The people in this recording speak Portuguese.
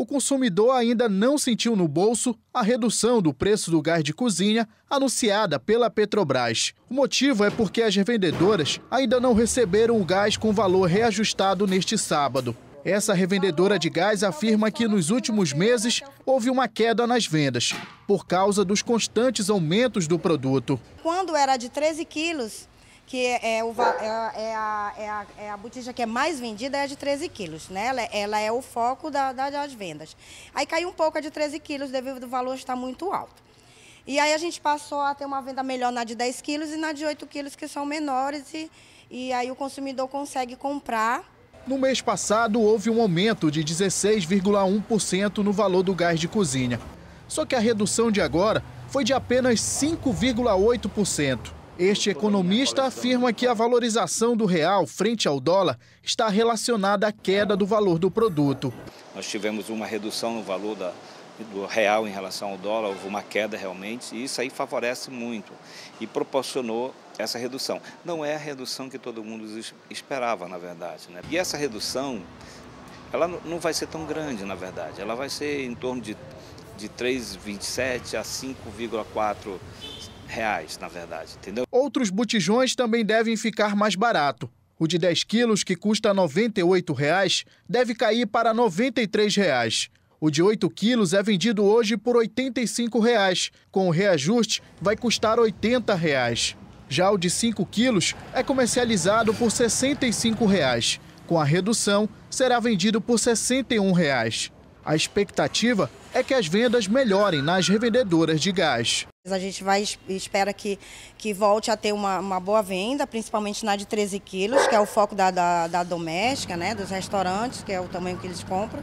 o consumidor ainda não sentiu no bolso a redução do preço do gás de cozinha anunciada pela Petrobras. O motivo é porque as revendedoras ainda não receberam o gás com valor reajustado neste sábado. Essa revendedora de gás afirma que nos últimos meses houve uma queda nas vendas, por causa dos constantes aumentos do produto. Quando era de 13 quilos, que é, o, é, a, é, a, é, a, é a botija que é mais vendida, é a de 13 quilos, né? Ela, é, ela é o foco da, da, das vendas. Aí caiu um pouco a de 13 quilos devido ao valor estar muito alto. E aí a gente passou a ter uma venda melhor na de 10 quilos e na de 8 quilos, que são menores, e, e aí o consumidor consegue comprar. No mês passado, houve um aumento de 16,1% no valor do gás de cozinha. Só que a redução de agora foi de apenas 5,8%. Este economista afirma que a valorização do real frente ao dólar está relacionada à queda do valor do produto. Nós tivemos uma redução no valor da, do real em relação ao dólar, houve uma queda realmente, e isso aí favorece muito e proporcionou essa redução. Não é a redução que todo mundo esperava, na verdade. Né? E essa redução, ela não vai ser tão grande, na verdade. Ela vai ser em torno de, de 3,27 a 5,4 reais, na verdade, entendeu? Outros botijões também devem ficar mais barato. O de 10 quilos, que custa R$ 98,00, deve cair para R$ 93,00. O de 8 quilos é vendido hoje por R$ 85,00. Com o reajuste, vai custar R$ 80,00. Já o de 5 quilos é comercializado por R$ 65,00. Com a redução, será vendido por R$ 61,00. A expectativa é que as vendas melhorem nas revendedoras de gás. A gente vai espera que, que volte a ter uma, uma boa venda, principalmente na de 13 quilos, que é o foco da, da, da doméstica, né, dos restaurantes, que é o tamanho que eles compram.